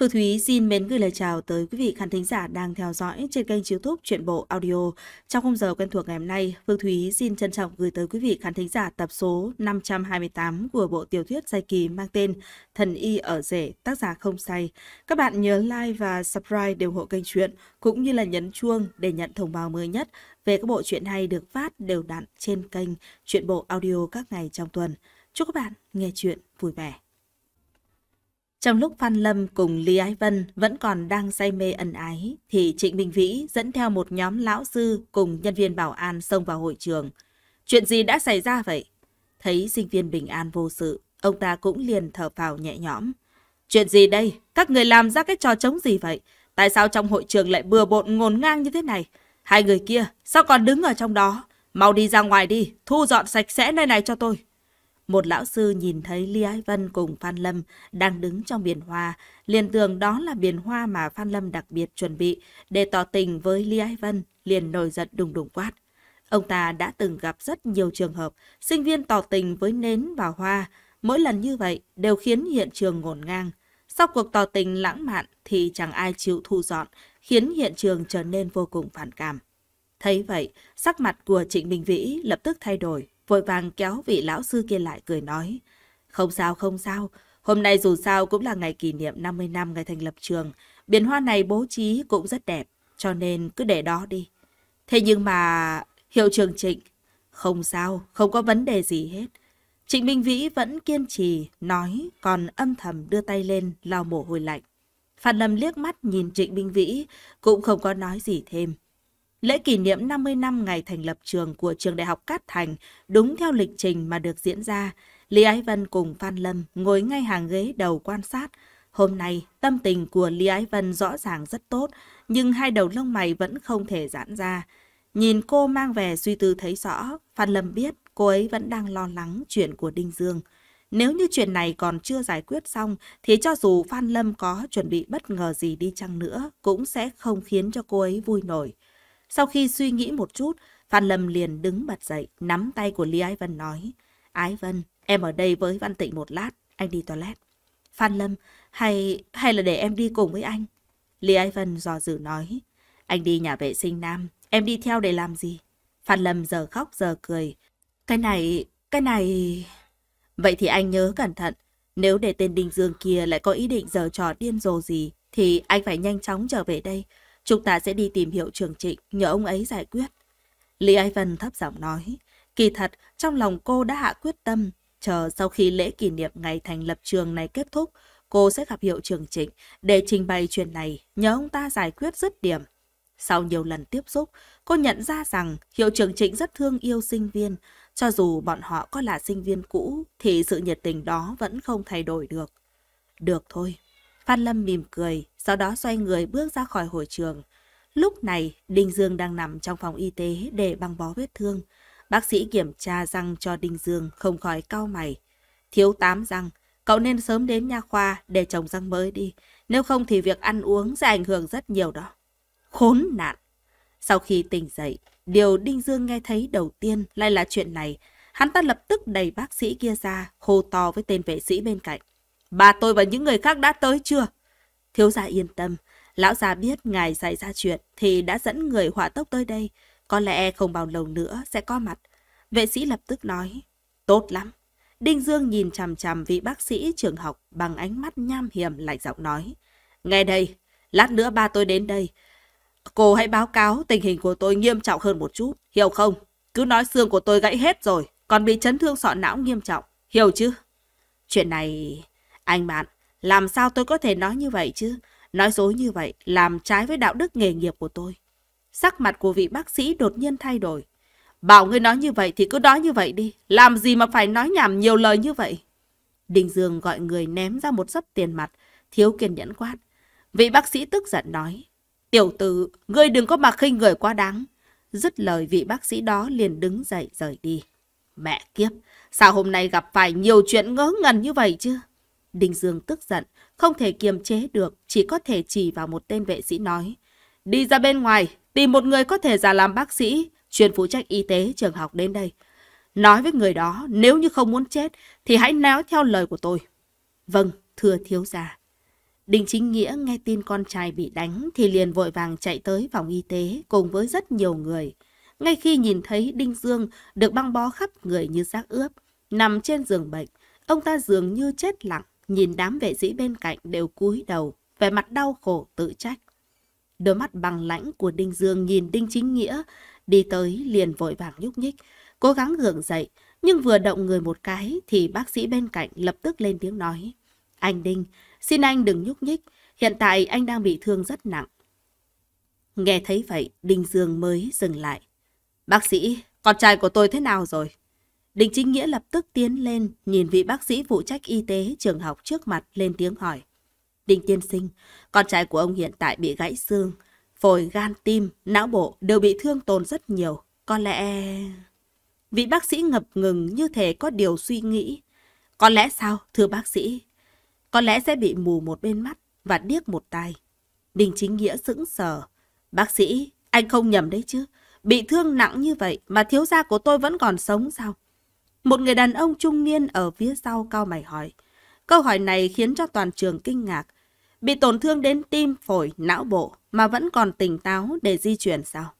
Phương Thúy xin mến gửi lời chào tới quý vị khán thính giả đang theo dõi trên kênh YouTube Truyện Bộ Audio. Trong khung giờ quen thuộc ngày hôm nay, Phương Thúy xin trân trọng gửi tới quý vị khán thính giả tập số 528 của bộ tiểu thuyết dài kỳ mang tên Thần y ở rể, tác giả không say. Các bạn nhớ like và subscribe để ủng hộ kênh truyện cũng như là nhấn chuông để nhận thông báo mới nhất về các bộ truyện hay được phát đều đặn trên kênh Truyện Bộ Audio các ngày trong tuần. Chúc các bạn nghe truyện vui vẻ. Trong lúc Phan Lâm cùng Lý Ái Vân vẫn còn đang say mê ẩn ái, thì Trịnh Minh Vĩ dẫn theo một nhóm lão sư cùng nhân viên bảo an xông vào hội trường. Chuyện gì đã xảy ra vậy? Thấy sinh viên bình an vô sự, ông ta cũng liền thở phào nhẹ nhõm. Chuyện gì đây? Các người làm ra cái trò trống gì vậy? Tại sao trong hội trường lại bừa bộn ngồn ngang như thế này? Hai người kia, sao còn đứng ở trong đó? Mau đi ra ngoài đi, thu dọn sạch sẽ nơi này cho tôi một lão sư nhìn thấy Lý Ái Vân cùng Phan Lâm đang đứng trong biển hoa, liền tưởng đó là biển hoa mà Phan Lâm đặc biệt chuẩn bị để tỏ tình với Lý Ái Vân, liền nổi giận đùng đùng quát. Ông ta đã từng gặp rất nhiều trường hợp sinh viên tỏ tình với nến và hoa, mỗi lần như vậy đều khiến hiện trường ngổn ngang. Sau cuộc tỏ tình lãng mạn thì chẳng ai chịu thu dọn, khiến hiện trường trở nên vô cùng phản cảm. Thấy vậy, sắc mặt của Trịnh Minh Vĩ lập tức thay đổi, vội vàng kéo vị lão sư kia lại cười nói. Không sao, không sao. Hôm nay dù sao cũng là ngày kỷ niệm 50 năm ngày thành lập trường. Biển hoa này bố trí cũng rất đẹp, cho nên cứ để đó đi. Thế nhưng mà... Hiệu trường Trịnh... Không sao, không có vấn đề gì hết. Trịnh Minh Vĩ vẫn kiên trì, nói, còn âm thầm đưa tay lên, lau mồ hôi lạnh. Phan Lâm liếc mắt nhìn Trịnh Minh Vĩ, cũng không có nói gì thêm. Lễ kỷ niệm 50 năm ngày thành lập trường của trường đại học Cát Thành đúng theo lịch trình mà được diễn ra. Lý Ái Vân cùng Phan Lâm ngồi ngay hàng ghế đầu quan sát. Hôm nay, tâm tình của Lý Ái Vân rõ ràng rất tốt, nhưng hai đầu lông mày vẫn không thể giãn ra. Nhìn cô mang về suy tư thấy rõ, Phan Lâm biết cô ấy vẫn đang lo lắng chuyện của Đinh Dương. Nếu như chuyện này còn chưa giải quyết xong thì cho dù Phan Lâm có chuẩn bị bất ngờ gì đi chăng nữa cũng sẽ không khiến cho cô ấy vui nổi. Sau khi suy nghĩ một chút, Phan Lâm liền đứng bật dậy, nắm tay của Lý Ái Vân nói. Ái Vân, em ở đây với Văn Tịnh một lát, anh đi toilet. Phan Lâm, hay hay là để em đi cùng với anh? Lý Ái Vân dò dự nói. Anh đi nhà vệ sinh nam, em đi theo để làm gì? Phan Lâm giờ khóc giờ cười. Cái này, cái này... Vậy thì anh nhớ cẩn thận. Nếu để tên Đinh Dương kia lại có ý định giờ trò điên rồ gì, thì anh phải nhanh chóng trở về đây. Chúng ta sẽ đi tìm hiệu trưởng trịnh, nhờ ông ấy giải quyết. Lý Ái Vân thấp giọng nói, kỳ thật trong lòng cô đã hạ quyết tâm, chờ sau khi lễ kỷ niệm ngày thành lập trường này kết thúc, cô sẽ gặp hiệu trưởng trịnh để trình bày chuyện này, nhờ ông ta giải quyết dứt điểm. Sau nhiều lần tiếp xúc, cô nhận ra rằng hiệu trưởng Trịnh rất thương yêu sinh viên. Cho dù bọn họ có là sinh viên cũ, thì sự nhiệt tình đó vẫn không thay đổi được. Được thôi, Phan Lâm mỉm cười, sau đó xoay người bước ra khỏi hội trường. Lúc này, Đinh Dương đang nằm trong phòng y tế để băng bó vết thương. Bác sĩ kiểm tra răng cho Đinh Dương không khỏi cau mày. Thiếu tám răng, cậu nên sớm đến nha khoa để trồng răng mới đi. Nếu không thì việc ăn uống sẽ ảnh hưởng rất nhiều đó. Khốn nạn! Sau khi tỉnh dậy, điều Đinh Dương nghe thấy đầu tiên lại là chuyện này. Hắn ta lập tức đẩy bác sĩ kia ra, hô to với tên vệ sĩ bên cạnh. Ba tôi và những người khác đã tới chưa? Thiếu gia yên tâm. Lão gia biết ngài xảy ra chuyện thì đã dẫn người hỏa tốc tới đây. Có lẽ không bao lâu nữa sẽ có mặt. Vệ sĩ lập tức nói. Tốt lắm. Đinh Dương nhìn chằm chằm vị bác sĩ trường học bằng ánh mắt nham hiểm lạnh giọng nói. nghe đây, lát nữa ba tôi đến đây. Cô hãy báo cáo tình hình của tôi nghiêm trọng hơn một chút, hiểu không? Cứ nói xương của tôi gãy hết rồi, còn bị chấn thương sọ não nghiêm trọng, hiểu chứ? Chuyện này... Anh bạn, làm sao tôi có thể nói như vậy chứ? Nói dối như vậy làm trái với đạo đức nghề nghiệp của tôi. Sắc mặt của vị bác sĩ đột nhiên thay đổi. Bảo ngươi nói như vậy thì cứ nói như vậy đi. Làm gì mà phải nói nhảm nhiều lời như vậy? Đình Dương gọi người ném ra một sấp tiền mặt. Thiếu kiên nhẫn quát. Vị bác sĩ tức giận nói. Tiểu tử, ngươi đừng có mà khinh người quá đáng. Dứt lời vị bác sĩ đó liền đứng dậy rời đi. Mẹ kiếp, sao hôm nay gặp phải nhiều chuyện ngớ ngẩn như vậy chứ? Đinh Dương tức giận, không thể kiềm chế được, chỉ có thể chỉ vào một tên vệ sĩ nói. Đi ra bên ngoài, tìm một người có thể giả làm bác sĩ, chuyên phụ trách y tế trường học đến đây. Nói với người đó, nếu như không muốn chết, thì hãy nói theo lời của tôi. Vâng, thưa thiếu gia. Đinh Chính Nghĩa nghe tin con trai bị đánh thì liền vội vàng chạy tới phòng y tế cùng với rất nhiều người. Ngay khi nhìn thấy Đinh Dương được băng bó khắp người như xác ướp, nằm trên giường bệnh, ông ta dường như chết lặng nhìn đám vệ sĩ bên cạnh đều cúi đầu, vẻ mặt đau khổ tự trách. Đôi mắt bằng lãnh của Đinh Dương nhìn Đinh Chính Nghĩa, đi tới liền vội vàng nhúc nhích, cố gắng gượng dậy, nhưng vừa động người một cái thì bác sĩ bên cạnh lập tức lên tiếng nói. Anh Đinh, xin anh đừng nhúc nhích, hiện tại anh đang bị thương rất nặng. Nghe thấy vậy, Đinh Dương mới dừng lại. Bác sĩ, con trai của tôi thế nào rồi? Đình Chính Nghĩa lập tức tiến lên, nhìn vị bác sĩ phụ trách y tế trường học trước mặt lên tiếng hỏi. Đinh Tiên Sinh, con trai của ông hiện tại bị gãy xương, phổi, gan, tim, não bộ đều bị thương tồn rất nhiều. Có lẽ... Vị bác sĩ ngập ngừng như thể có điều suy nghĩ. Có lẽ sao, thưa bác sĩ? Có lẽ sẽ bị mù một bên mắt và điếc một tai. Đình Chính Nghĩa sững sờ. Bác sĩ, anh không nhầm đấy chứ. Bị thương nặng như vậy mà thiếu gia của tôi vẫn còn sống sao? Một người đàn ông trung niên ở phía sau cao mày hỏi. Câu hỏi này khiến cho toàn trường kinh ngạc. Bị tổn thương đến tim, phổi, não bộ mà vẫn còn tỉnh táo để di chuyển sao?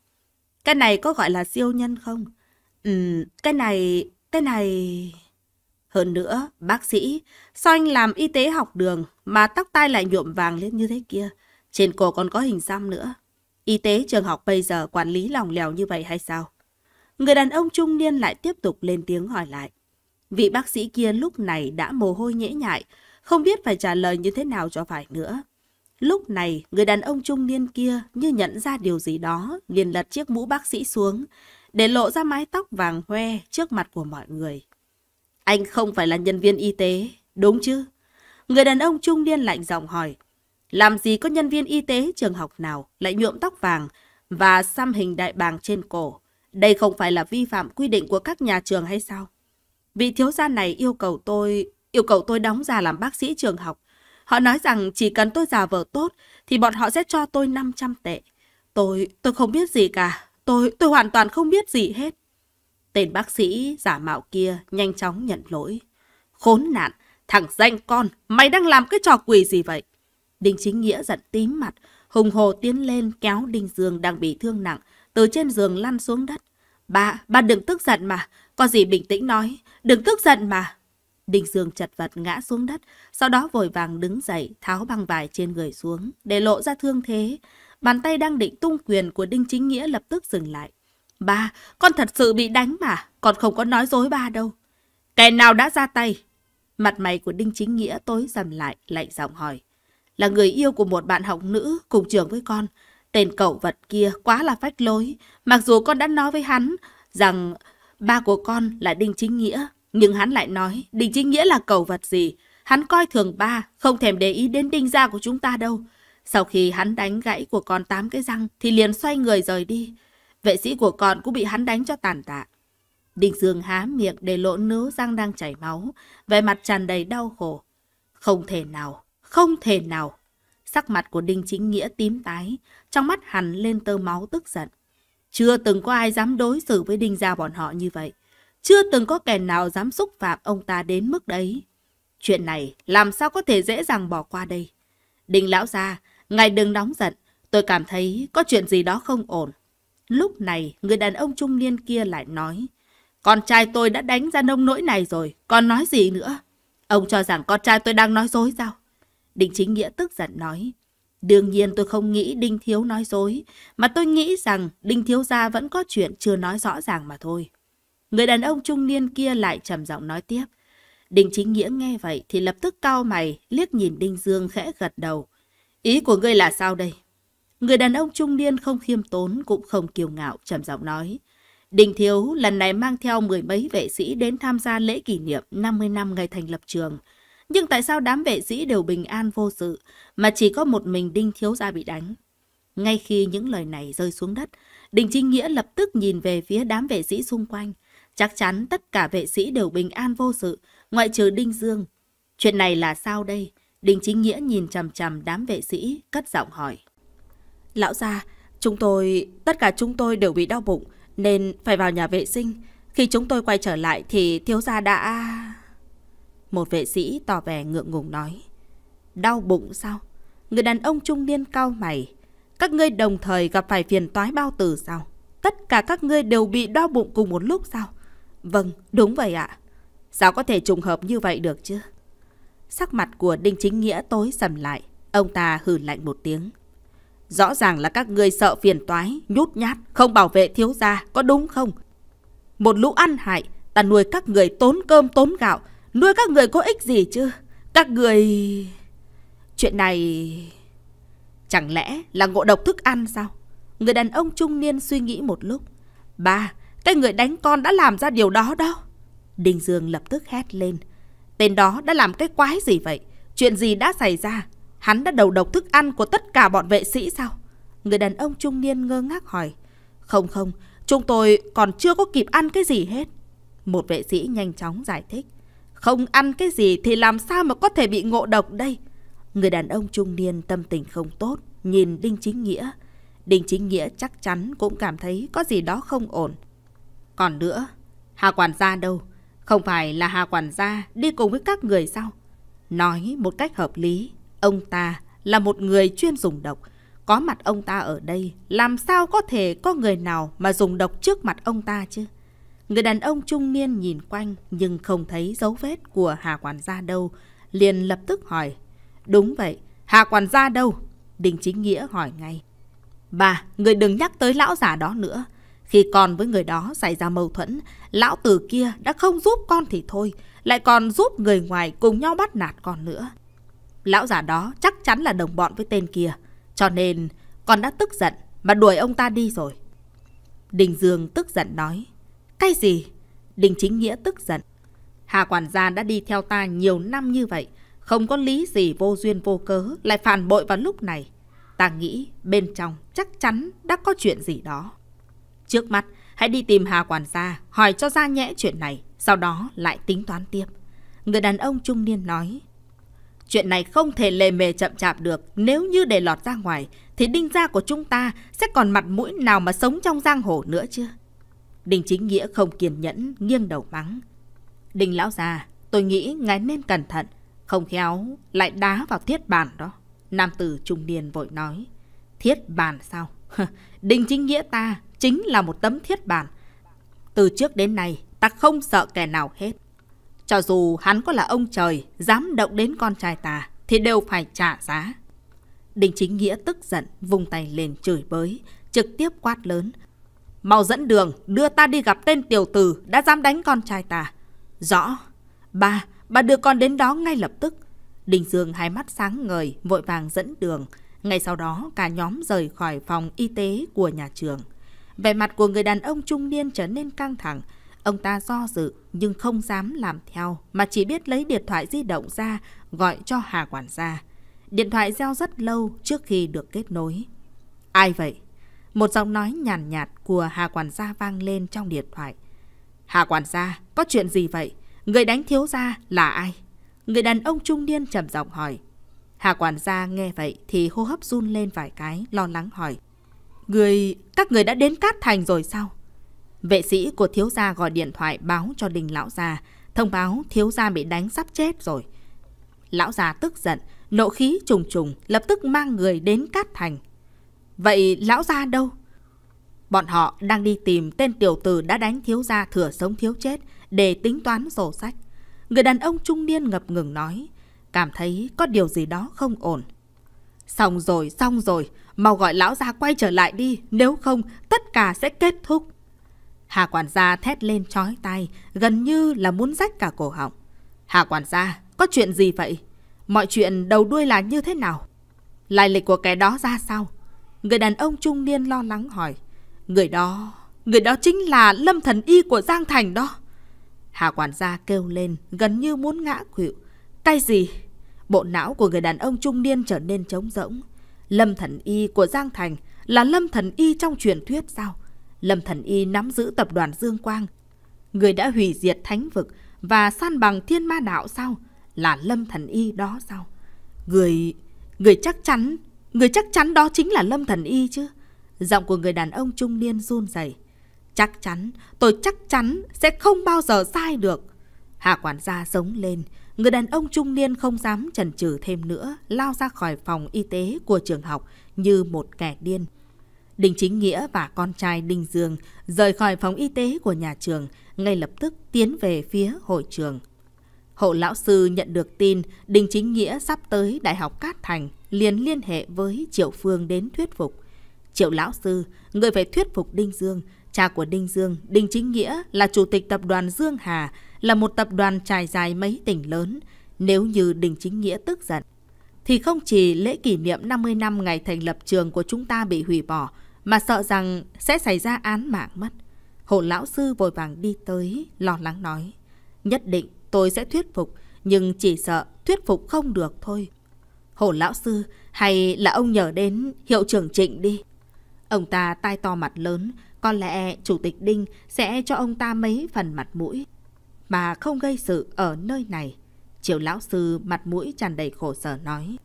Cái này có gọi là siêu nhân không? Ừm, cái này, cái này... Hơn nữa, bác sĩ, sao anh làm y tế học đường mà tóc tai lại nhuộm vàng lên như thế kia? Trên cổ còn có hình xăm nữa. Y tế trường học bây giờ quản lý lòng lèo như vậy hay sao? người đàn ông trung niên lại tiếp tục lên tiếng hỏi lại. Vị bác sĩ kia lúc này đã mồ hôi nhễ nhại, không biết phải trả lời như thế nào cho phải nữa. Lúc này, người đàn ông trung niên kia như nhận ra điều gì đó, liền lật chiếc mũ bác sĩ xuống, để lộ ra mái tóc vàng hoe trước mặt của mọi người. Anh không phải là nhân viên y tế, đúng chứ? Người đàn ông trung niên lạnh giọng hỏi. Làm gì có nhân viên y tế trường học nào lại nhuộm tóc vàng và xăm hình đại bàng trên cổ? Đây không phải là vi phạm quy định của các nhà trường hay sao? Vị thiếu gia này yêu cầu tôi, yêu cầu tôi đóng giả làm bác sĩ trường học. Họ nói rằng chỉ cần tôi giả vờ tốt thì bọn họ sẽ cho tôi 500 tệ. Tôi, tôi không biết gì cả. Tôi, tôi hoàn toàn không biết gì hết. Tên bác sĩ giả mạo kia nhanh chóng nhận lỗi. Khốn nạn, thằng danh con, mày đang làm cái trò quỷ gì vậy? Đinh Chính Nghĩa giận tím mặt, hùng hồ tiến lên kéo Đinh Dương đang bị thương nặng, từ trên giường lăn xuống đất. Bà, bà đừng tức giận mà, có gì bình tĩnh nói, đừng tức giận mà. Đình Dương chật vật ngã xuống đất, sau đó vội vàng đứng dậy, tháo băng vải trên người xuống, để lộ ra thương thế. Bàn tay đang định tung quyền của Đinh Chính Nghĩa lập tức dừng lại. Ba, con thật sự bị đánh mà, còn không có nói dối ba đâu. Kẻ nào đã ra tay? Mặt mày của Đinh Chính Nghĩa tối dầm lại, lạnh giọng hỏi. Là người yêu của một bạn học nữ cùng trường với con, Tên cậu vật kia quá là phách lối, mặc dù con đã nói với hắn rằng ba của con là Đinh Chính Nghĩa, nhưng hắn lại nói Đinh Chính Nghĩa là cậu vật gì. Hắn coi thường ba, không thèm để ý đến đinh gia của chúng ta đâu. Sau khi hắn đánh gãy của con tám cái răng thì liền xoay người rời đi. Vệ sĩ của con cũng bị hắn đánh cho tàn tạ. Đinh Dương há miệng để lộ nứa răng đang chảy máu, vẻ mặt tràn đầy đau khổ. Không thể nào, không thể nào. Sắc mặt của Đinh Chính Nghĩa tím tái, trong mắt hắn lên tơ máu tức giận. Chưa từng có ai dám đối xử với đinh gia bọn họ như vậy. Chưa từng có kẻ nào dám xúc phạm ông ta đến mức đấy. Chuyện này làm sao có thể dễ dàng bỏ qua đây? Đinh lão gia, ngài đừng nóng giận. Tôi cảm thấy có chuyện gì đó không ổn. Lúc này, người đàn ông trung niên kia lại nói. Con trai tôi đã đánh ra nông nỗi này rồi, còn nói gì nữa? Ông cho rằng con trai tôi đang nói dối sao? Đinh chính nghĩa tức giận nói. Đương nhiên tôi không nghĩ Đinh Thiếu nói dối, mà tôi nghĩ rằng Đinh Thiếu gia vẫn có chuyện chưa nói rõ ràng mà thôi. Người đàn ông trung niên kia lại trầm giọng nói tiếp. Đinh Chính Nghĩa nghe vậy thì lập tức cao mày, liếc nhìn Đinh Dương khẽ gật đầu. Ý của ngươi là sao đây? Người đàn ông trung niên không khiêm tốn cũng không kiêu ngạo, trầm giọng nói. Đinh Thiếu lần này mang theo mười mấy vệ sĩ đến tham gia lễ kỷ niệm 50 năm ngày thành lập trường. Nhưng tại sao đám vệ sĩ đều bình an vô sự, mà chỉ có một mình Đinh Thiếu Gia bị đánh? Ngay khi những lời này rơi xuống đất, Đinh Trinh Nghĩa lập tức nhìn về phía đám vệ sĩ xung quanh. Chắc chắn tất cả vệ sĩ đều bình an vô sự, ngoại trừ Đinh Dương. Chuyện này là sao đây? Đinh Chính Nghĩa nhìn chằm chằm đám vệ sĩ, cất giọng hỏi. Lão gia, chúng tôi, tất cả chúng tôi đều bị đau bụng, nên phải vào nhà vệ sinh. Khi chúng tôi quay trở lại thì thiếu gia đã... Một vệ sĩ tỏ vẻ ngượng ngùng nói. Đau bụng sao? Người đàn ông trung niên cao mày. Các ngươi đồng thời gặp phải phiền toái bao tử sao? Tất cả các ngươi đều bị đau bụng cùng một lúc sao? Vâng, đúng vậy ạ. Sao có thể trùng hợp như vậy được chứ? Sắc mặt của Đinh Chính Nghĩa tối sầm lại. Ông ta hừ lạnh một tiếng. Rõ ràng là các ngươi sợ phiền toái, nhút nhát, không bảo vệ thiếu gia, có đúng không? Một lũ ăn hại, ta nuôi các người tốn cơm tốn gạo, Nuôi các người có ích gì chứ Các người Chuyện này Chẳng lẽ là ngộ độc thức ăn sao Người đàn ông trung niên suy nghĩ một lúc Ba Cái người đánh con đã làm ra điều đó đó Đình Dương lập tức hét lên Tên đó đã làm cái quái gì vậy Chuyện gì đã xảy ra Hắn đã đầu độc thức ăn của tất cả bọn vệ sĩ sao Người đàn ông trung niên ngơ ngác hỏi Không không Chúng tôi còn chưa có kịp ăn cái gì hết Một vệ sĩ nhanh chóng giải thích không ăn cái gì thì làm sao mà có thể bị ngộ độc đây? Người đàn ông trung niên tâm tình không tốt, nhìn Đinh Chính Nghĩa. Đinh Chính Nghĩa chắc chắn cũng cảm thấy có gì đó không ổn. Còn nữa, Hà quản gia đâu? Không phải là Hà quản gia đi cùng với các người sao? Nói một cách hợp lý, ông ta là một người chuyên dùng độc. Có mặt ông ta ở đây, làm sao có thể có người nào mà dùng độc trước mặt ông ta chứ? Người đàn ông trung niên nhìn quanh nhưng không thấy dấu vết của Hà quản gia đâu, liền lập tức hỏi. Đúng vậy, Hà quản gia đâu? Đình Chính Nghĩa hỏi ngay. Bà, người đừng nhắc tới lão già đó nữa. Khi còn với người đó xảy ra mâu thuẫn, lão tử kia đã không giúp con thì thôi, lại còn giúp người ngoài cùng nhau bắt nạt con nữa. Lão già đó chắc chắn là đồng bọn với tên kia, cho nên con đã tức giận mà đuổi ông ta đi rồi. Đình Dương tức giận nói. Cái gì? Đình Chính Nghĩa tức giận. Hà quản gia đã đi theo ta nhiều năm như vậy, không có lý gì vô duyên vô cớ lại phản bội vào lúc này. Ta nghĩ bên trong chắc chắn đã có chuyện gì đó. Trước mắt, hãy đi tìm Hà quản gia, hỏi cho ra nhẽ chuyện này, sau đó lại tính toán tiếp. Người đàn ông trung niên nói, chuyện này không thể lề mề chậm chạp được, nếu như để lọt ra ngoài, thì đinh gia của chúng ta sẽ còn mặt mũi nào mà sống trong giang hồ nữa chưa? Đình Chính Nghĩa không kiên nhẫn, nghiêng đầu mắng. Đinh lão già, tôi nghĩ ngài nên cẩn thận, không khéo lại đá vào thiết bàn đó. Nam tử trung niên vội nói. Thiết bàn sao? Đình Chính Nghĩa ta chính là một tấm thiết bàn. Từ trước đến nay, ta không sợ kẻ nào hết. Cho dù hắn có là ông trời, dám động đến con trai ta, thì đều phải trả giá. Đình Chính Nghĩa tức giận, vung tay lên chửi bới, trực tiếp quát lớn. Mau dẫn đường, đưa ta đi gặp tên tiểu tử đã dám đánh con trai ta. Rõ. Ba, bà đưa con đến đó ngay lập tức. Đình Dương hai mắt sáng ngời, vội vàng dẫn đường. Ngay sau đó, cả nhóm rời khỏi phòng y tế của nhà trường. Vẻ mặt của người đàn ông trung niên trở nên căng thẳng. Ông ta do dự nhưng không dám làm theo mà chỉ biết lấy điện thoại di động ra gọi cho Hà quản gia. Điện thoại reo rất lâu trước khi được kết nối. Ai vậy? Một giọng nói nhàn nhạt, nhạt của Hà Quản gia vang lên trong điện thoại. Hà Quản gia, có chuyện gì vậy? Người đánh thiếu gia là ai? Người đàn ông trung niên trầm giọng hỏi. Hà Quản gia nghe vậy thì hô hấp run lên vài cái, lo lắng hỏi. Người... các người đã đến Cát Thành rồi sao? Vệ sĩ của thiếu gia gọi điện thoại báo cho đình lão già, thông báo thiếu gia bị đánh sắp chết rồi. Lão già tức giận, nộ khí trùng trùng, lập tức mang người đến Cát Thành. Vậy lão gia đâu? Bọn họ đang đi tìm tên tiểu tử đã đánh thiếu gia thừa sống thiếu chết để tính toán sổ sách. Người đàn ông trung niên ngập ngừng nói, cảm thấy có điều gì đó không ổn. Xong rồi, xong rồi, mau gọi lão gia quay trở lại đi, nếu không tất cả sẽ kết thúc. Hà quản gia thét lên chói tai, gần như là muốn rách cả cổ họng. Hà quản gia, có chuyện gì vậy? Mọi chuyện đầu đuôi là như thế nào? Lai lịch của kẻ đó ra sao? Người đàn ông trung niên lo lắng hỏi. Người đó, người đó chính là lâm thần y của Giang Thành đó. Hà quản gia kêu lên, gần như muốn ngã khuỵu. Cái gì? Bộ não của người đàn ông trung niên trở nên trống rỗng. Lâm thần y của Giang Thành là lâm thần y trong truyền thuyết sao? Lâm thần y nắm giữ tập đoàn Dương Quang. Người đã hủy diệt thánh vực và san bằng thiên ma đạo sao? Là lâm thần y đó sao? Người... người chắc chắn Người chắc chắn đó chính là Lâm Thần Y chứ? Giọng của người đàn ông trung niên run rẩy. Chắc chắn, tôi chắc chắn sẽ không bao giờ sai được. Hạ quản gia giống lên, người đàn ông trung niên không dám chần chừ thêm nữa, lao ra khỏi phòng y tế của trường học như một kẻ điên. Đinh Chính Nghĩa và con trai Đinh Dương rời khỏi phòng y tế của nhà trường, ngay lập tức tiến về phía hội trường. Hộ lão sư nhận được tin Đinh Chính Nghĩa sắp tới Đại học Cát Thành liền liên hệ với Triệu Phương đến thuyết phục. Triệu lão sư, người phải thuyết phục Đinh Dương. Cha của Đinh Dương, Đinh Chính Nghĩa là chủ tịch tập đoàn Dương Hà, là một tập đoàn trải dài mấy tỉnh lớn. Nếu như Đinh Chính Nghĩa tức giận, thì không chỉ lễ kỷ niệm 50 năm ngày thành lập trường của chúng ta bị hủy bỏ, mà sợ rằng sẽ xảy ra án mạng mất. Hộ lão sư vội vàng đi tới, lo lắng nói. Nhất định tôi sẽ thuyết phục, nhưng chỉ sợ thuyết phục không được thôi. Hồ lão sư, hay là ông nhờ đến hiệu trưởng trịnh đi. Ông ta tai to mặt lớn, có lẽ chủ tịch Đinh sẽ cho ông ta mấy phần mặt mũi. Mà không gây sự ở nơi này. Triệu lão sư mặt mũi tràn đầy khổ sở nói.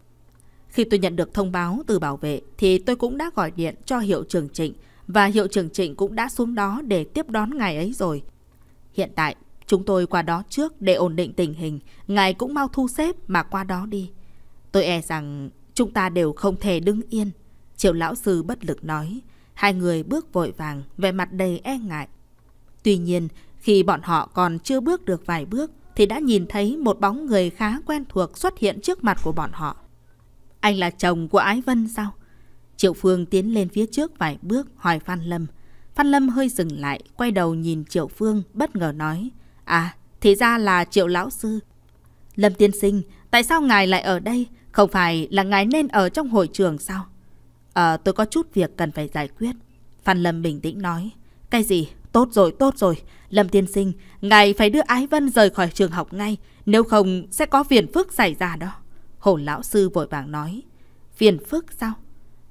Khi tôi nhận được thông báo từ bảo vệ thì tôi cũng đã gọi điện cho hiệu trưởng trịnh và hiệu trưởng trịnh cũng đã xuống đó để tiếp đón ngày ấy rồi. Hiện tại Chúng tôi qua đó trước để ổn định tình hình. Ngài cũng mau thu xếp mà qua đó đi. Tôi e rằng chúng ta đều không thể đứng yên. Triệu lão sư bất lực nói. Hai người bước vội vàng, vẻ mặt đầy e ngại. Tuy nhiên, khi bọn họ còn chưa bước được vài bước, thì đã nhìn thấy một bóng người khá quen thuộc xuất hiện trước mặt của bọn họ. Anh là chồng của Ái Vân sao? Triệu Phương tiến lên phía trước vài bước hỏi Phan Lâm. Phan Lâm hơi dừng lại, quay đầu nhìn Triệu Phương, bất ngờ nói. À, thì ra là triệu lão sư. Lâm tiên sinh, tại sao ngài lại ở đây? Không phải là ngài nên ở trong hội trường sao? Ờ, tôi có chút việc cần phải giải quyết. Phan Lâm bình tĩnh nói. Cái gì? Tốt rồi, tốt rồi. Lâm tiên sinh, ngài phải đưa Ái Vân rời khỏi trường học ngay. Nếu không sẽ có phiền phức xảy ra đó. Hổ lão sư vội vàng nói. Phiền phức sao?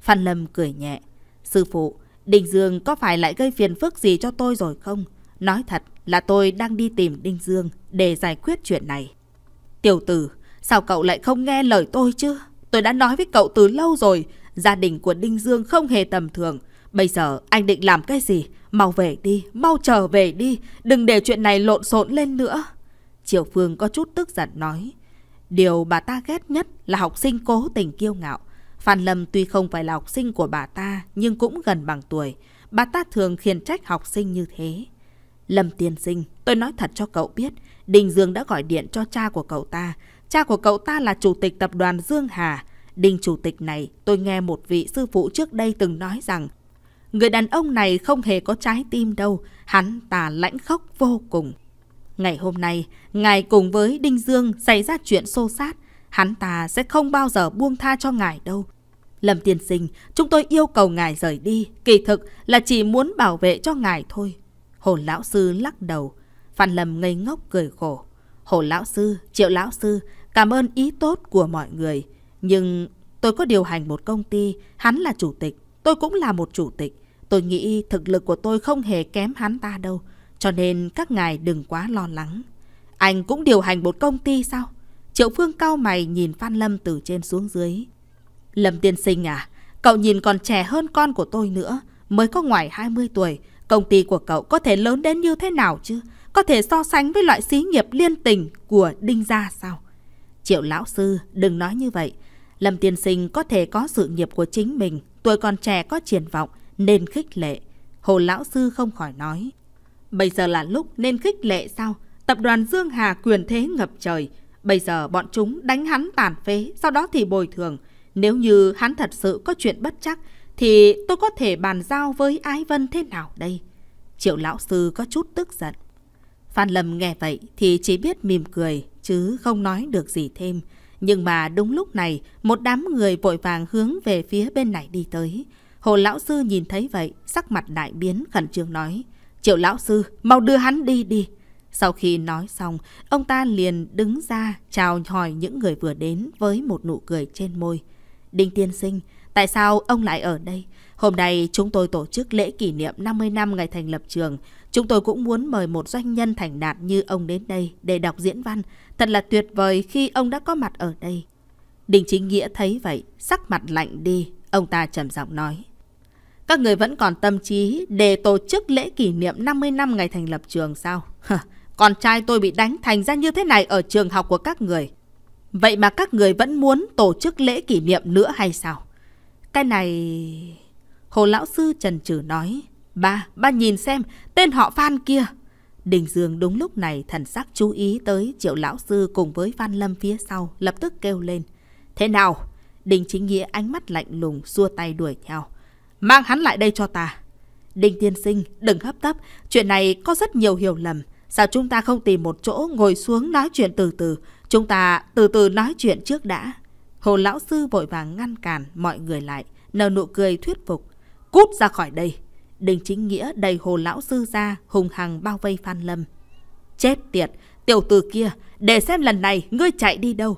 Phan Lâm cười nhẹ. Sư phụ, Đình Dương có phải lại gây phiền phức gì cho tôi rồi không? Nói thật là tôi đang đi tìm Đinh Dương để giải quyết chuyện này. Tiểu tử, sao cậu lại không nghe lời tôi chứ? Tôi đã nói với cậu từ lâu rồi, gia đình của Đinh Dương không hề tầm thường. Bây giờ anh định làm cái gì? Mau về đi, mau trở về đi, đừng để chuyện này lộn xộn lên nữa. Triệu Phương có chút tức giận nói. Điều bà ta ghét nhất là học sinh cố tình kiêu ngạo. Phan Lâm tuy không phải là học sinh của bà ta nhưng cũng gần bằng tuổi. Bà ta thường khiển trách học sinh như thế. Lâm tiên sinh, tôi nói thật cho cậu biết, Đình Dương đã gọi điện cho cha của cậu ta. Cha của cậu ta là chủ tịch tập đoàn Dương Hà. Đình chủ tịch này, tôi nghe một vị sư phụ trước đây từng nói rằng Người đàn ông này không hề có trái tim đâu, hắn ta lãnh khóc vô cùng. Ngày hôm nay, ngài cùng với Đinh Dương xảy ra chuyện xô xát, hắn ta sẽ không bao giờ buông tha cho ngài đâu. Lâm tiên sinh, chúng tôi yêu cầu ngài rời đi, kỳ thực là chỉ muốn bảo vệ cho ngài thôi. Hồ lão sư lắc đầu. Phan Lâm ngây ngốc cười khổ. Hồ lão sư, triệu lão sư, cảm ơn ý tốt của mọi người. Nhưng tôi có điều hành một công ty, hắn là chủ tịch, tôi cũng là một chủ tịch. Tôi nghĩ thực lực của tôi không hề kém hắn ta đâu, cho nên các ngài đừng quá lo lắng. Anh cũng điều hành một công ty sao? Triệu Phương cao mày nhìn Phan Lâm từ trên xuống dưới. Lâm tiên sinh à, cậu nhìn còn trẻ hơn con của tôi nữa, mới có ngoài 20 tuổi, Công ty của cậu có thể lớn đến như thế nào chứ? Có thể so sánh với loại xí nghiệp liên tình của Đinh Gia sao? Triệu lão sư, đừng nói như vậy. Lâm tiên sinh có thể có sự nghiệp của chính mình, tuổi còn trẻ có triển vọng, nên khích lệ. Hồ lão sư không khỏi nói. Bây giờ là lúc nên khích lệ sao? Tập đoàn Dương Hà quyền thế ngập trời. Bây giờ bọn chúng đánh hắn tàn phế, sau đó thì bồi thường. Nếu như hắn thật sự có chuyện bất chắc thì tôi có thể bàn giao với Ái Vân thế nào đây? Triệu lão sư có chút tức giận. Phan Lâm nghe vậy thì chỉ biết mỉm cười chứ không nói được gì thêm. Nhưng mà đúng lúc này một đám người vội vàng hướng về phía bên này đi tới. Hồ lão sư nhìn thấy vậy, sắc mặt đại biến khẩn trương nói. Triệu lão sư, mau đưa hắn đi đi. Sau khi nói xong, ông ta liền đứng ra chào hỏi những người vừa đến với một nụ cười trên môi. Đinh tiên sinh, Tại sao ông lại ở đây? Hôm nay chúng tôi tổ chức lễ kỷ niệm 50 năm ngày thành lập trường. Chúng tôi cũng muốn mời một doanh nhân thành đạt như ông đến đây để đọc diễn văn. Thật là tuyệt vời khi ông đã có mặt ở đây. Đình Chính Nghĩa thấy vậy, sắc mặt lạnh đi, ông ta trầm giọng nói. Các người vẫn còn tâm trí để tổ chức lễ kỷ niệm 50 năm ngày thành lập trường sao? con trai tôi bị đánh thành ra như thế này ở trường học của các người. Vậy mà các người vẫn muốn tổ chức lễ kỷ niệm nữa hay sao? Cái này... Hồ lão sư trần trừ nói. Ba, ba nhìn xem, tên họ Phan kia. Đình Dương đúng lúc này thần sắc chú ý tới triệu lão sư cùng với Phan Lâm phía sau, lập tức kêu lên. Thế nào? Đình Chính Nghĩa ánh mắt lạnh lùng, xua tay đuổi theo. Mang hắn lại đây cho ta. Đình Tiên Sinh, đừng hấp tấp, chuyện này có rất nhiều hiểu lầm. Sao chúng ta không tìm một chỗ ngồi xuống nói chuyện từ từ? Chúng ta từ từ nói chuyện trước đã. Hồ Lão Sư vội vàng ngăn cản mọi người lại, nở nụ cười thuyết phục. Cút ra khỏi đây! Đình Chính Nghĩa đầy Hồ Lão Sư ra, hùng hằng bao vây Phan Lâm. Chết tiệt! Tiểu tử kia! Để xem lần này ngươi chạy đi đâu!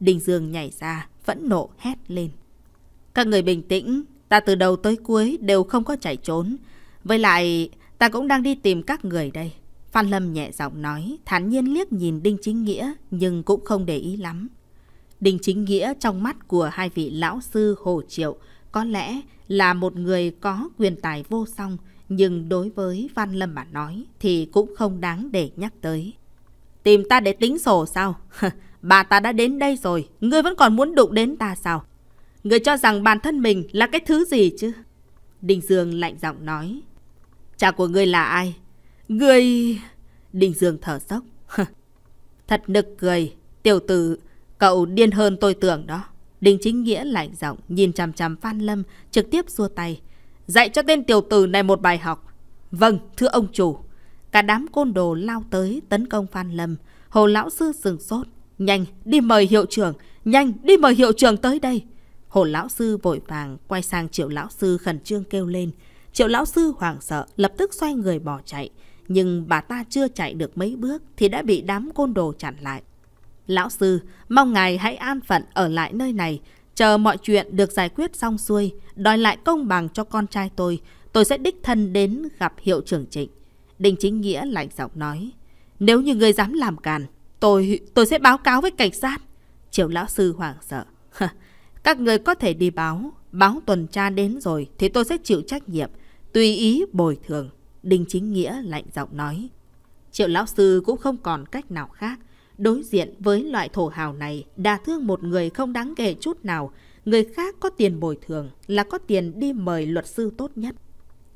Đình Dương nhảy ra, vẫn nộ hét lên. Các người bình tĩnh, ta từ đầu tới cuối đều không có chạy trốn. Với lại, ta cũng đang đi tìm các người đây. Phan Lâm nhẹ giọng nói, thản nhiên liếc nhìn Đinh Chính Nghĩa, nhưng cũng không để ý lắm. Đình Chính Nghĩa trong mắt của hai vị lão sư Hồ Triệu có lẽ là một người có quyền tài vô song, nhưng đối với Văn Lâm mà nói thì cũng không đáng để nhắc tới. Tìm ta để tính sổ sao? Bà ta đã đến đây rồi, ngươi vẫn còn muốn đụng đến ta sao? Ngươi cho rằng bản thân mình là cái thứ gì chứ? Đình Dương lạnh giọng nói. Cha của ngươi là ai? Ngươi... Đình Dương thở dốc. Thật nực cười, tiểu tử Cậu điên hơn tôi tưởng đó. đình Chính Nghĩa lạnh giọng nhìn chằm chằm Phan Lâm, trực tiếp xua tay. Dạy cho tên tiểu tử này một bài học. Vâng, thưa ông chủ. Cả đám côn đồ lao tới tấn công Phan Lâm. Hồ lão sư sừng sốt. Nhanh, đi mời hiệu trưởng. Nhanh, đi mời hiệu trưởng tới đây. Hồ lão sư vội vàng quay sang triệu lão sư khẩn trương kêu lên. Triệu lão sư hoảng sợ, lập tức xoay người bỏ chạy. Nhưng bà ta chưa chạy được mấy bước thì đã bị đám côn đồ chặn lại. Lão sư, mong ngài hãy an phận ở lại nơi này, chờ mọi chuyện được giải quyết xong xuôi, đòi lại công bằng cho con trai tôi, tôi sẽ đích thân đến gặp hiệu trưởng trịnh. Đình Chính Nghĩa lạnh giọng nói, nếu như ngươi dám làm càn, tôi tôi sẽ báo cáo với cảnh sát. Triệu lão sư hoảng sợ. Các người có thể đi báo, báo tuần tra đến rồi thì tôi sẽ chịu trách nhiệm, tùy ý bồi thường. đình Chính Nghĩa lạnh giọng nói. Triệu lão sư cũng không còn cách nào khác, Đối diện với loại thổ hào này, đả thương một người không đáng kể chút nào, người khác có tiền bồi thường là có tiền đi mời luật sư tốt nhất.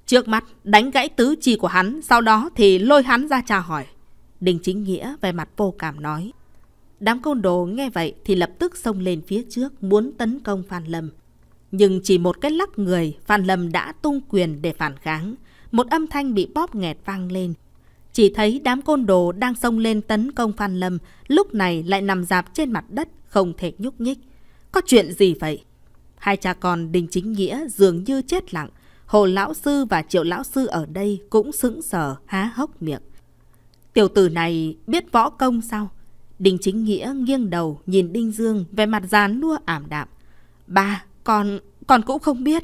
Trước mắt, đánh gãy tứ chi của hắn, sau đó thì lôi hắn ra tra hỏi. Đình Chính Nghĩa về mặt vô cảm nói. Đám côn đồ nghe vậy thì lập tức xông lên phía trước muốn tấn công Phan Lâm. Nhưng chỉ một cái lắc người, Phan Lâm đã tung quyền để phản kháng. Một âm thanh bị bóp nghẹt vang lên, chỉ thấy đám côn đồ đang xông lên tấn công Phan Lâm, lúc này lại nằm dạp trên mặt đất, không thể nhúc nhích. Có chuyện gì vậy? Hai cha con Đình Chính Nghĩa dường như chết lặng. Hồ Lão Sư và Triệu Lão Sư ở đây cũng sững sờ, há hốc miệng. Tiểu tử này biết võ công sao? Đình Chính Nghĩa nghiêng đầu nhìn Đinh Dương về mặt dán lua ảm đạm. Ba, con, con cũng không biết.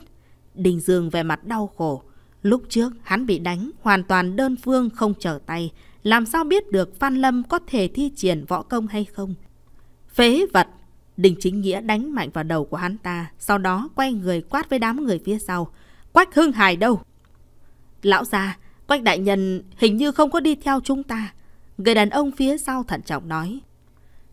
Đình Dương về mặt đau khổ. Lúc trước hắn bị đánh hoàn toàn đơn phương không trở tay, làm sao biết được Phan Lâm có thể thi triển võ công hay không. Phế vật! Đình Chính Nghĩa đánh mạnh vào đầu của hắn ta, sau đó quay người quát với đám người phía sau. Quách Hưng Hải đâu? Lão già, Quách Đại Nhân hình như không có đi theo chúng ta. Người đàn ông phía sau thận trọng nói.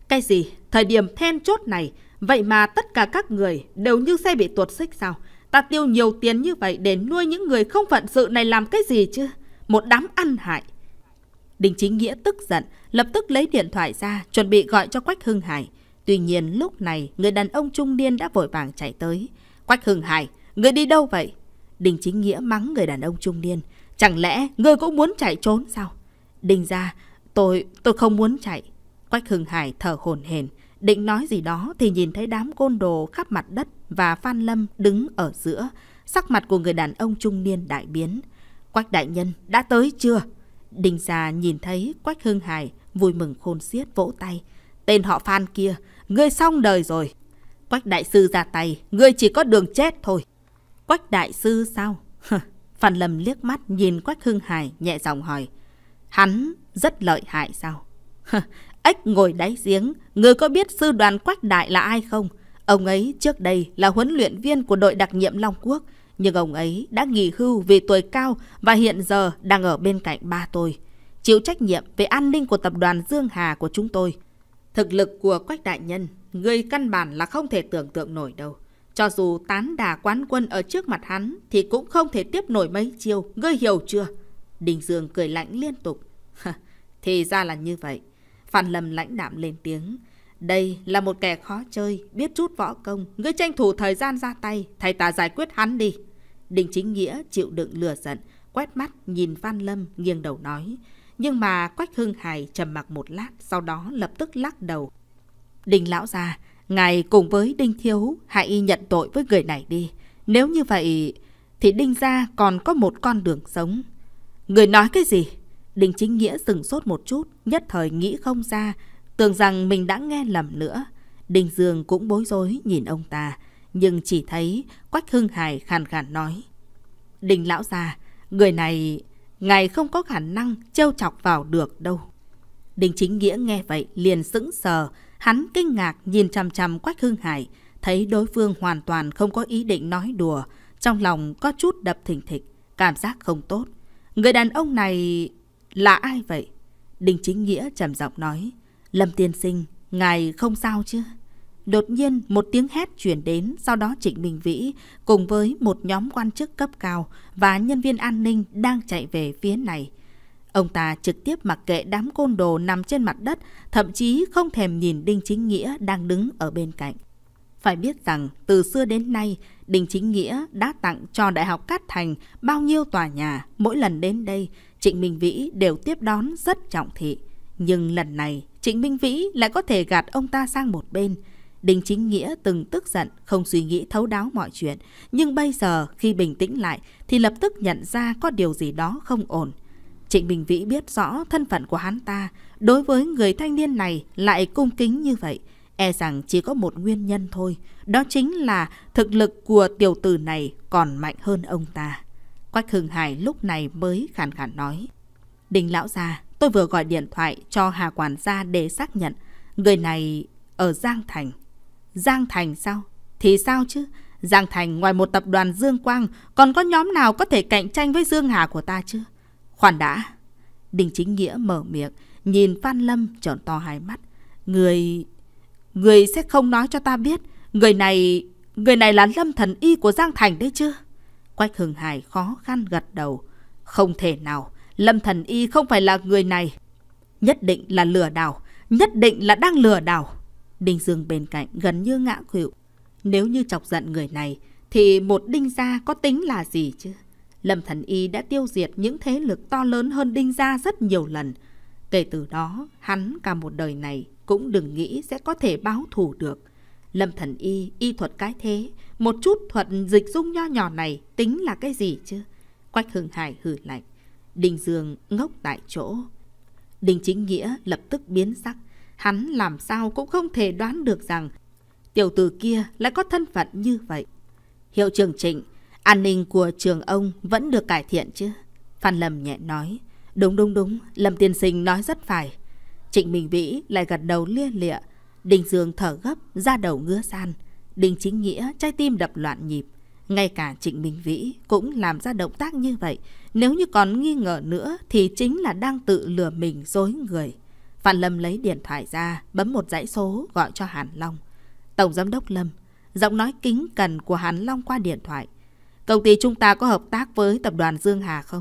Cái gì? Thời điểm then chốt này, vậy mà tất cả các người đều như xe bị tuột xích sao? Ta tiêu nhiều tiền như vậy để nuôi những người không phận sự này làm cái gì chứ? Một đám ăn hại. Đình Chính Nghĩa tức giận, lập tức lấy điện thoại ra, chuẩn bị gọi cho Quách Hưng Hải. Tuy nhiên lúc này, người đàn ông trung niên đã vội vàng chạy tới. Quách Hưng Hải, người đi đâu vậy? Đình Chính Nghĩa mắng người đàn ông trung niên. Chẳng lẽ ngươi cũng muốn chạy trốn sao? Đình ra, tôi, tôi không muốn chạy. Quách Hưng Hải thở hổn hển Định nói gì đó thì nhìn thấy đám côn đồ khắp mặt đất và Phan Lâm đứng ở giữa, sắc mặt của người đàn ông trung niên đại biến. Quách đại nhân, đã tới chưa? Đình già nhìn thấy Quách Hưng Hải vui mừng khôn xiết vỗ tay. Tên họ Phan kia, ngươi xong đời rồi. Quách đại sư ra tay, ngươi chỉ có đường chết thôi. Quách đại sư sao? Phan Lâm liếc mắt nhìn Quách Hưng Hải nhẹ giọng hỏi. Hắn rất lợi hại sao? Ếch ngồi đáy giếng, người có biết sư đoàn Quách Đại là ai không? Ông ấy trước đây là huấn luyện viên của đội đặc nhiệm Long Quốc, nhưng ông ấy đã nghỉ hưu vì tuổi cao và hiện giờ đang ở bên cạnh ba tôi. Chịu trách nhiệm về an ninh của tập đoàn Dương Hà của chúng tôi. Thực lực của Quách Đại Nhân, người căn bản là không thể tưởng tượng nổi đâu. Cho dù tán đà quán quân ở trước mặt hắn thì cũng không thể tiếp nổi mấy chiêu, ngươi hiểu chưa? Đình Dương cười lạnh liên tục. thì ra là như vậy. Phan Lâm lãnh đạm lên tiếng. Đây là một kẻ khó chơi, biết chút võ công. Ngươi tranh thủ thời gian ra tay, thầy ta giải quyết hắn đi. Đình chính nghĩa chịu đựng lừa giận, quét mắt nhìn Phan Lâm nghiêng đầu nói. Nhưng mà Quách Hưng Hải trầm mặc một lát, sau đó lập tức lắc đầu. Đình lão già, ngài cùng với Đinh Thiếu hãy nhận tội với người này đi. Nếu như vậy thì Đinh gia còn có một con đường sống. Người nói cái gì? đình Chính Nghĩa sừng sốt một chút, nhất thời nghĩ không ra, tưởng rằng mình đã nghe lầm nữa. đình Dương cũng bối rối nhìn ông ta, nhưng chỉ thấy Quách Hưng Hải khàn khàn nói. đình Lão già, người này, ngài không có khả năng trêu chọc vào được đâu. đình Chính Nghĩa nghe vậy liền sững sờ, hắn kinh ngạc nhìn chằm chằm Quách Hưng Hải, thấy đối phương hoàn toàn không có ý định nói đùa, trong lòng có chút đập thình thịch, cảm giác không tốt. Người đàn ông này là ai vậy? Đinh Chính Nghĩa trầm giọng nói. Lâm Tiên Sinh, ngài không sao chứ? Đột nhiên một tiếng hét chuyển đến, sau đó Trịnh Bình Vĩ cùng với một nhóm quan chức cấp cao và nhân viên an ninh đang chạy về phía này. Ông ta trực tiếp mặc kệ đám côn đồ nằm trên mặt đất, thậm chí không thèm nhìn Đinh Chính Nghĩa đang đứng ở bên cạnh. Phải biết rằng, từ xưa đến nay, Đinh Chính Nghĩa đã tặng cho Đại học Cát Thành bao nhiêu tòa nhà mỗi lần đến đây, Trịnh Minh Vĩ đều tiếp đón rất trọng thị. Nhưng lần này, Trịnh Minh Vĩ lại có thể gạt ông ta sang một bên. Đinh Chính Nghĩa từng tức giận, không suy nghĩ thấu đáo mọi chuyện. Nhưng bây giờ, khi bình tĩnh lại, thì lập tức nhận ra có điều gì đó không ổn. Trịnh Minh Vĩ biết rõ thân phận của hắn ta, đối với người thanh niên này lại cung kính như vậy. E rằng chỉ có một nguyên nhân thôi, đó chính là thực lực của tiểu tử này còn mạnh hơn ông ta. Quách Hưng Hải lúc này mới khàn khàn nói. Đình lão gia, tôi vừa gọi điện thoại cho Hà quản gia để xác nhận. Người này ở Giang Thành. Giang Thành sao? Thì sao chứ? Giang Thành ngoài một tập đoàn Dương Quang còn có nhóm nào có thể cạnh tranh với Dương Hà của ta chứ? Khoan đã. Đình Chính Nghĩa mở miệng, nhìn Phan Lâm trợn to hai mắt. Người... Người sẽ không nói cho ta biết. Người này... Người này là Lâm Thần Y của Giang Thành đấy chứ? Quách Hưng Hải khó khăn gật đầu. Không thể nào, Lâm Thần Y không phải là người này. Nhất định là lừa đảo, nhất định là đang lừa đảo. Đinh Dương bên cạnh gần như ngã khuỵu. Nếu như chọc giận người này, thì một đinh gia có tính là gì chứ? Lâm Thần Y đã tiêu diệt những thế lực to lớn hơn đinh gia rất nhiều lần. Kể từ đó, hắn cả một đời này cũng đừng nghĩ sẽ có thể báo thù được. Lâm Thần Y, y thuật cái thế, một chút thuật dịch dung nho nhỏ này tính là cái gì chứ? Quách Hưng Hải hử lạnh. Đình Dương ngốc tại chỗ. Đình Chính Nghĩa lập tức biến sắc. Hắn làm sao cũng không thể đoán được rằng tiểu tử kia lại có thân phận như vậy. Hiệu trường Trịnh, an ninh của trường ông vẫn được cải thiện chứ? Phan Lâm nhẹ nói. Đúng đúng đúng, Lâm Tiên Sinh nói rất phải. Trịnh Minh Vĩ lại gật đầu lia lịa, Đình Dương thở gấp, ra đầu ngứa san. Đình Chính Nghĩa trái tim đập loạn nhịp. Ngay cả Trịnh Minh Vĩ cũng làm ra động tác như vậy. Nếu như còn nghi ngờ nữa thì chính là đang tự lừa mình dối người. Phan Lâm lấy điện thoại ra, bấm một dãy số gọi cho Hàn Long. Tổng Giám đốc Lâm, giọng nói kính cần của Hàn Long qua điện thoại. Công ty chúng ta có hợp tác với tập đoàn Dương Hà không?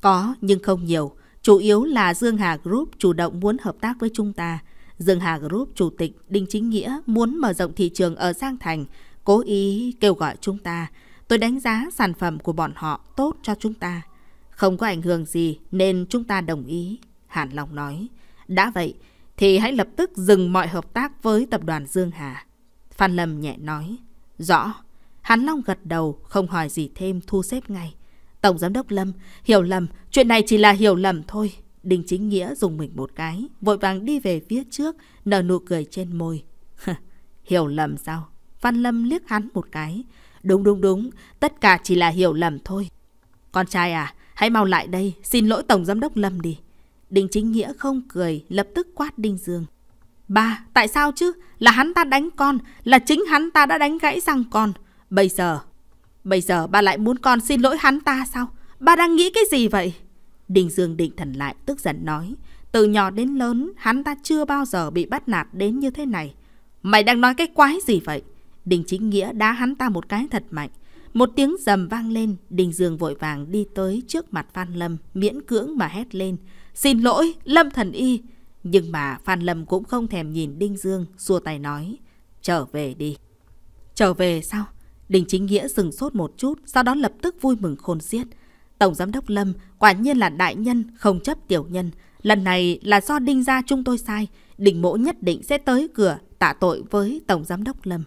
Có, nhưng không nhiều. Chủ yếu là Dương Hà Group chủ động muốn hợp tác với chúng ta. Dương Hà Group Chủ tịch Đinh Chính Nghĩa muốn mở rộng thị trường ở Giang Thành, cố ý kêu gọi chúng ta. Tôi đánh giá sản phẩm của bọn họ tốt cho chúng ta. Không có ảnh hưởng gì nên chúng ta đồng ý, Hàn Long nói. Đã vậy thì hãy lập tức dừng mọi hợp tác với tập đoàn Dương Hà. Phan Lâm nhẹ nói. Rõ. Hàn Long gật đầu, không hỏi gì thêm thu xếp ngay. Tổng giám đốc Lâm, hiểu lầm, chuyện này chỉ là hiểu lầm thôi. Đinh Chính Nghĩa dùng mình một cái, vội vàng đi về phía trước, nở nụ cười trên môi. hiểu lầm sao? Phan Lâm liếc hắn một cái. Đúng đúng đúng, tất cả chỉ là hiểu lầm thôi. Con trai à, hãy mau lại đây, xin lỗi Tổng Giám đốc Lâm đi. Đinh Chính Nghĩa không cười, lập tức quát Đinh Dương. Ba, tại sao chứ? Là hắn ta đánh con, là chính hắn ta đã đánh gãy răng con. Bây giờ, bây giờ ba lại muốn con xin lỗi hắn ta sao? Ba đang nghĩ cái gì vậy? Đình Dương định thần lại tức giận nói. Từ nhỏ đến lớn, hắn ta chưa bao giờ bị bắt nạt đến như thế này. Mày đang nói cái quái gì vậy? Đình Chính Nghĩa đá hắn ta một cái thật mạnh. Một tiếng rầm vang lên, Đình Dương vội vàng đi tới trước mặt Phan Lâm, miễn cưỡng mà hét lên. Xin lỗi, Lâm Thần Y. Nhưng mà Phan Lâm cũng không thèm nhìn Đinh Dương, xua tay nói. Trở về đi. Trở về sao? Đình Chính Nghĩa dừng sốt một chút, sau đó lập tức vui mừng khôn xiết. Tổng Giám đốc Lâm quả nhiên là đại nhân, không chấp tiểu nhân. Lần này là do đinh gia chúng tôi sai, đình mỗ nhất định sẽ tới cửa tạ tội với Tổng Giám đốc Lâm.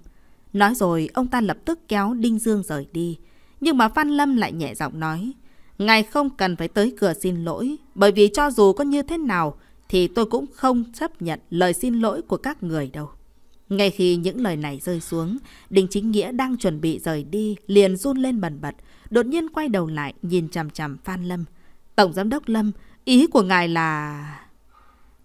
Nói rồi ông ta lập tức kéo Đinh Dương rời đi. Nhưng mà Phan Lâm lại nhẹ giọng nói. Ngài không cần phải tới cửa xin lỗi. Bởi vì cho dù có như thế nào thì tôi cũng không chấp nhận lời xin lỗi của các người đâu. Ngay khi những lời này rơi xuống, Đinh Chính Nghĩa đang chuẩn bị rời đi liền run lên bần bật đột nhiên quay đầu lại nhìn chằm chằm Phan Lâm. Tổng giám đốc Lâm, ý của ngài là...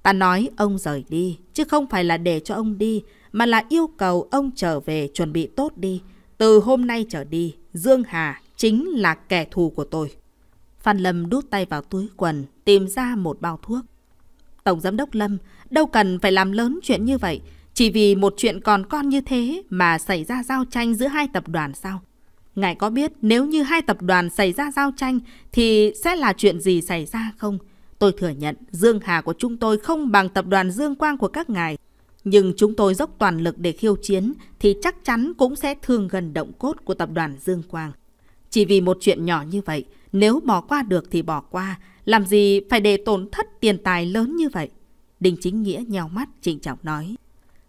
Ta nói ông rời đi, chứ không phải là để cho ông đi, mà là yêu cầu ông trở về chuẩn bị tốt đi. Từ hôm nay trở đi, Dương Hà chính là kẻ thù của tôi. Phan Lâm đút tay vào túi quần, tìm ra một bao thuốc. Tổng giám đốc Lâm, đâu cần phải làm lớn chuyện như vậy, chỉ vì một chuyện còn con như thế mà xảy ra giao tranh giữa hai tập đoàn sao? Ngài có biết nếu như hai tập đoàn xảy ra giao tranh thì sẽ là chuyện gì xảy ra không? Tôi thừa nhận Dương Hà của chúng tôi không bằng tập đoàn Dương Quang của các ngài. Nhưng chúng tôi dốc toàn lực để khiêu chiến thì chắc chắn cũng sẽ thương gần động cốt của tập đoàn Dương Quang. Chỉ vì một chuyện nhỏ như vậy, nếu bỏ qua được thì bỏ qua, làm gì phải để tổn thất tiền tài lớn như vậy? Đình Chính Nghĩa nheo mắt trịnh trọng nói.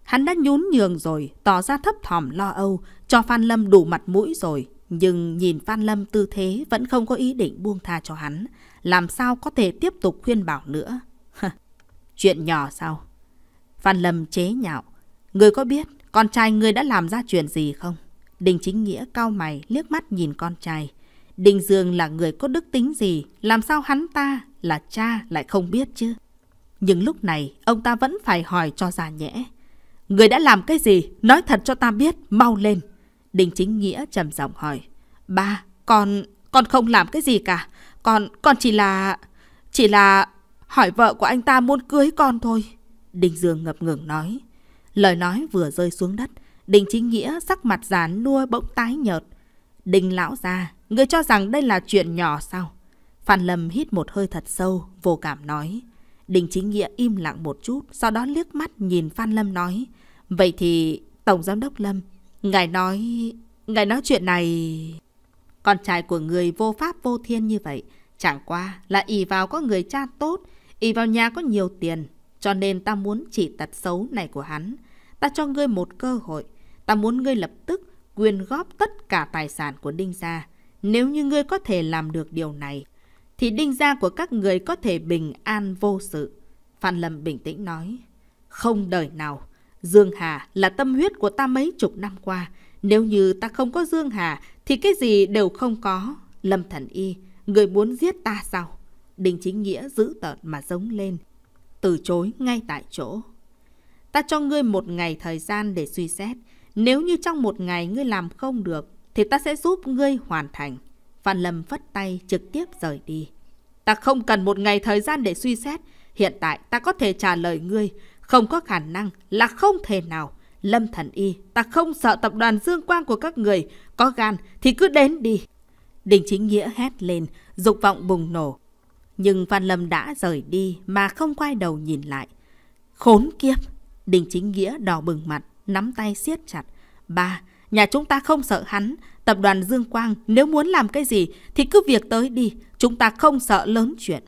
Hắn đã nhún nhường rồi, tỏ ra thấp thỏm lo âu, cho Phan Lâm đủ mặt mũi rồi, nhưng nhìn Phan Lâm tư thế vẫn không có ý định buông tha cho hắn. Làm sao có thể tiếp tục khuyên bảo nữa? chuyện nhỏ sao? Phan Lâm chế nhạo. Người có biết con trai người đã làm ra chuyện gì không? Đình Chính Nghĩa cao mày liếc mắt nhìn con trai. Đình Dương là người có đức tính gì, làm sao hắn ta là cha lại không biết chứ? Nhưng lúc này ông ta vẫn phải hỏi cho già nhẽ. Người đã làm cái gì? Nói thật cho ta biết, mau lên. Đình Chính Nghĩa trầm giọng hỏi. Ba, con, con không làm cái gì cả. Con, con chỉ là... Chỉ là hỏi vợ của anh ta muốn cưới con thôi. Đình Dương ngập ngừng nói. Lời nói vừa rơi xuống đất, Đình Chính Nghĩa sắc mặt dán, nua bỗng tái nhợt. Đình lão ra, người cho rằng đây là chuyện nhỏ sao? Phan Lâm hít một hơi thật sâu, vô cảm nói. Đình Chính Nghĩa im lặng một chút, sau đó liếc mắt nhìn Phan Lâm nói. Vậy thì Tổng Giám đốc Lâm, Ngài nói... Ngài nói chuyện này... Con trai của người vô pháp vô thiên như vậy, chẳng qua là ỷ vào có người cha tốt, ỷ vào nhà có nhiều tiền, cho nên ta muốn chỉ tật xấu này của hắn. Ta cho ngươi một cơ hội, ta muốn ngươi lập tức quyên góp tất cả tài sản của Đinh Gia. Nếu như ngươi có thể làm được điều này, thì Đinh Gia của các người có thể bình an vô sự. Phan Lâm bình tĩnh nói, không đời nào Dương Hà là tâm huyết của ta mấy chục năm qua. Nếu như ta không có Dương Hà thì cái gì đều không có. Lâm Thần Y, người muốn giết ta sao? Đình Chính Nghĩa giữ tợn mà giống lên. Từ chối ngay tại chỗ. Ta cho ngươi một ngày thời gian để suy xét. Nếu như trong một ngày ngươi làm không được thì ta sẽ giúp ngươi hoàn thành. Phan Lâm phất tay trực tiếp rời đi. Ta không cần một ngày thời gian để suy xét. Hiện tại ta có thể trả lời ngươi. Không có khả năng là không thể nào. Lâm Thần Y, ta không sợ tập đoàn Dương Quang của các người. Có gan thì cứ đến đi. Đình Chính Nghĩa hét lên, dục vọng bùng nổ. Nhưng Phan Lâm đã rời đi mà không quay đầu nhìn lại. Khốn kiếp! Đình Chính Nghĩa đỏ bừng mặt, nắm tay siết chặt. Ba, nhà chúng ta không sợ hắn. Tập đoàn Dương Quang nếu muốn làm cái gì thì cứ việc tới đi. Chúng ta không sợ lớn chuyện.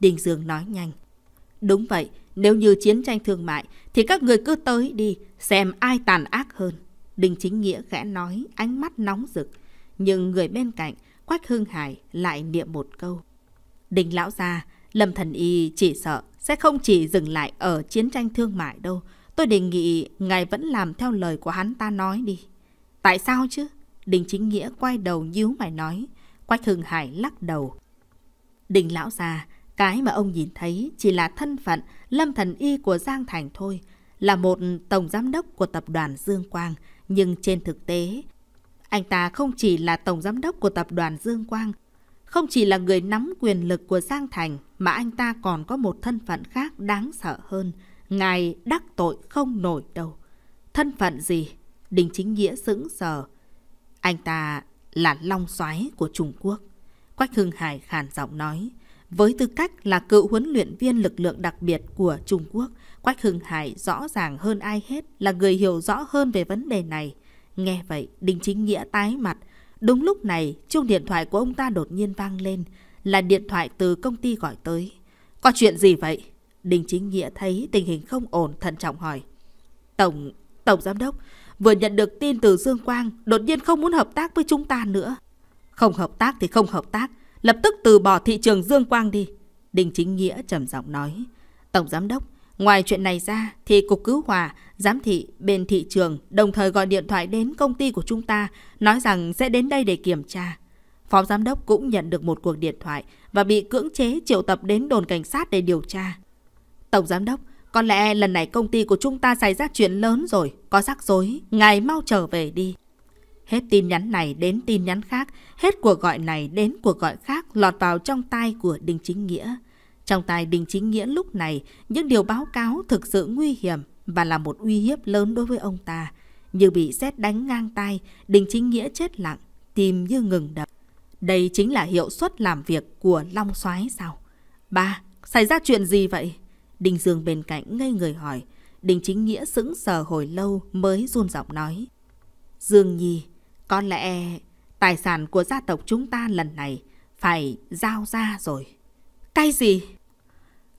Đình Dương nói nhanh. Đúng vậy, nếu như chiến tranh thương mại thì các người cứ tới đi, xem ai tàn ác hơn. đình Chính Nghĩa khẽ nói, ánh mắt nóng rực. Nhưng người bên cạnh, Quách Hưng Hải lại niệm một câu. đình Lão Gia, Lâm Thần Y chỉ sợ sẽ không chỉ dừng lại ở chiến tranh thương mại đâu. Tôi đề nghị ngài vẫn làm theo lời của hắn ta nói đi. Tại sao chứ? đình Chính Nghĩa quay đầu nhíu mày nói. Quách Hưng Hải lắc đầu. đình Lão Gia, cái mà ông nhìn thấy chỉ là thân phận Lâm Thần Y của Giang Thành thôi, là một tổng giám đốc của tập đoàn Dương Quang, nhưng trên thực tế, anh ta không chỉ là tổng giám đốc của tập đoàn Dương Quang, không chỉ là người nắm quyền lực của Giang Thành mà anh ta còn có một thân phận khác đáng sợ hơn, ngài đắc tội không nổi đâu. Thân phận gì? Đình Chính Nghĩa sững sờ. Anh ta là long xoáy của Trung Quốc. Quách Hưng Hải khàn giọng nói. Với tư cách là cựu huấn luyện viên lực lượng đặc biệt của Trung Quốc, Quách Hưng Hải rõ ràng hơn ai hết là người hiểu rõ hơn về vấn đề này. Nghe vậy, Đinh Chính Nghĩa tái mặt. Đúng lúc này, chuông điện thoại của ông ta đột nhiên vang lên, là điện thoại từ công ty gọi tới. Có chuyện gì vậy? Đinh Chính Nghĩa thấy tình hình không ổn, thận trọng hỏi. Tổng, Tổng Giám đốc, vừa nhận được tin từ Dương Quang, đột nhiên không muốn hợp tác với chúng ta nữa. Không hợp tác thì không hợp tác, lập tức từ bỏ thị trường Dương Quang đi. Đình Chính Nghĩa trầm giọng nói. Tổng Giám đốc, ngoài chuyện này ra thì Cục Cứu Hòa, Giám thị bên thị trường đồng thời gọi điện thoại đến công ty của chúng ta nói rằng sẽ đến đây để kiểm tra. Phó Giám đốc cũng nhận được một cuộc điện thoại và bị cưỡng chế triệu tập đến đồn cảnh sát để điều tra. Tổng Giám đốc, có lẽ lần này công ty của chúng ta xảy ra chuyện lớn rồi, có rắc rối, ngài mau trở về đi. Hết tin nhắn này đến tin nhắn khác, hết cuộc gọi này đến cuộc gọi khác lọt vào trong tai của Đinh Chính Nghĩa. Trong tai Đinh Chính Nghĩa lúc này, những điều báo cáo thực sự nguy hiểm và là một uy hiếp lớn đối với ông ta. Như bị xét đánh ngang tai, Đinh Chính Nghĩa chết lặng, tim như ngừng đập. Đây chính là hiệu suất làm việc của Long Soái sao? Ba, xảy ra chuyện gì vậy? Đinh Dương bên cạnh ngây người hỏi. Đinh Chính Nghĩa sững sờ hồi lâu mới run giọng nói. Dương Nhi, có lẽ tài sản của gia tộc chúng ta lần này phải giao ra rồi. Cái gì?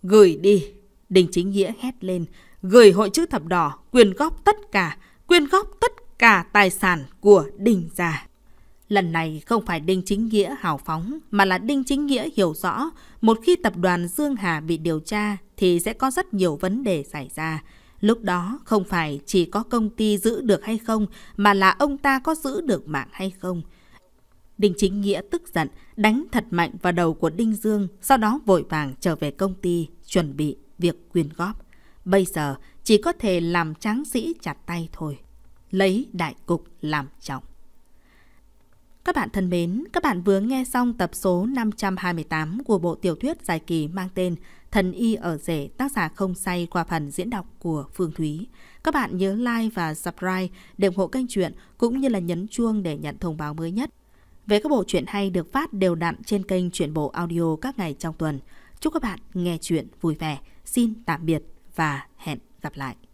Gửi đi. Đình Chính Nghĩa hét lên. Gửi hội chữ thập đỏ quyên góp tất cả, quyên góp tất cả tài sản của Đình Già. Lần này không phải Đinh Chính Nghĩa hào phóng, mà là Đinh Chính Nghĩa hiểu rõ một khi tập đoàn Dương Hà bị điều tra thì sẽ có rất nhiều vấn đề xảy ra. Lúc đó không phải chỉ có công ty giữ được hay không mà là ông ta có giữ được mạng hay không. Đinh Chính Nghĩa tức giận, đánh thật mạnh vào đầu của Đinh Dương, sau đó vội vàng trở về công ty, chuẩn bị việc quyên góp. Bây giờ chỉ có thể làm tráng sĩ chặt tay thôi, lấy đại cục làm trọng. Các bạn thân mến, các bạn vừa nghe xong tập số 528 của bộ tiểu thuyết dài kỳ mang tên Thần Y ở rể tác giả không say qua phần diễn đọc của Phương Thúy. Các bạn nhớ like và subscribe để ủng hộ kênh truyện cũng như là nhấn chuông để nhận thông báo mới nhất về các bộ truyện hay được phát đều đặn trên kênh Truyện Bộ Audio các ngày trong tuần. Chúc các bạn nghe chuyện vui vẻ. Xin tạm biệt và hẹn gặp lại.